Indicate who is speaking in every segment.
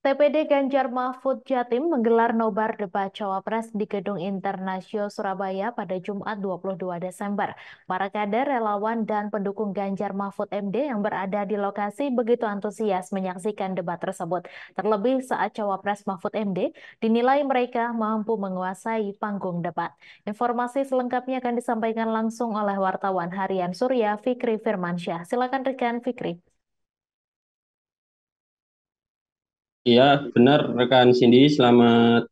Speaker 1: TPD Ganjar Mahfud Jatim menggelar nobar debat cawapres di Gedung Internasional Surabaya pada Jumat 22 Desember. Para kader, relawan, dan pendukung Ganjar Mahfud MD yang berada di lokasi begitu antusias menyaksikan debat tersebut. Terlebih saat cawapres Mahfud MD dinilai mereka mampu menguasai panggung debat. Informasi selengkapnya akan disampaikan langsung oleh wartawan harian Surya Fikri Firmansyah. Silakan rekan Fikri.
Speaker 2: Iya, benar rekan Cindy. Selamat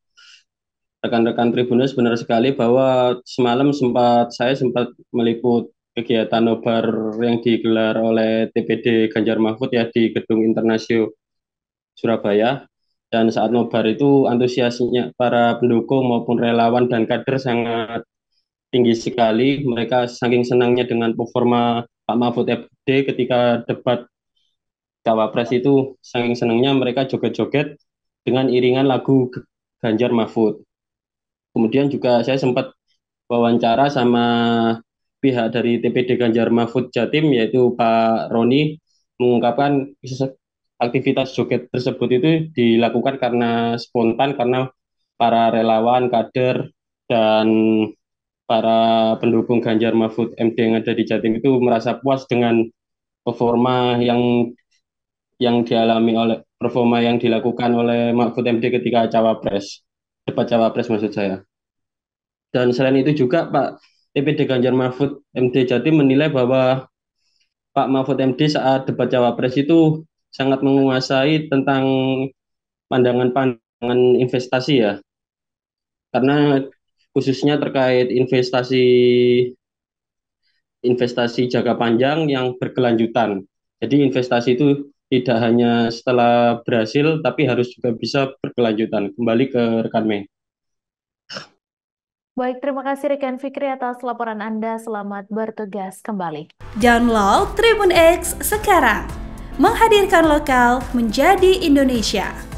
Speaker 2: rekan-rekan Tribunus benar sekali bahwa semalam sempat saya sempat meliput kegiatan nobar yang digelar oleh TPD Ganjar Mahfud ya di Gedung Internasio Surabaya. Dan saat nobar itu antusiasnya para pendukung maupun relawan dan kader sangat tinggi sekali. Mereka saking senangnya dengan performa Pak Mahfud FD ketika debat cawapres itu saking senangnya mereka joget-joget dengan iringan lagu Ganjar Mahfud. Kemudian juga saya sempat wawancara sama pihak dari TPD Ganjar Mahfud Jatim yaitu Pak Roni mengungkapkan aktivitas joget tersebut itu dilakukan karena spontan karena para relawan, kader dan para pendukung Ganjar Mahfud MD yang ada di Jatim itu merasa puas dengan performa yang yang dialami oleh performa yang dilakukan oleh Mahfud MD ketika cawapres debat cawapres maksud saya dan selain itu juga Pak TPD Ganjar Mahfud MD Jatim menilai bahwa Pak Mahfud MD saat debat cawapres itu sangat menguasai tentang pandangan-pandangan investasi ya karena khususnya terkait investasi investasi jangka panjang yang berkelanjutan. Jadi investasi itu tidak hanya setelah berhasil, tapi harus juga bisa berkelanjutan. Kembali ke rekan Mei.
Speaker 1: Baik, terima kasih rekan Fikri atas laporan Anda. Selamat bertugas kembali. Download Tribun X sekarang. Menghadirkan lokal menjadi Indonesia.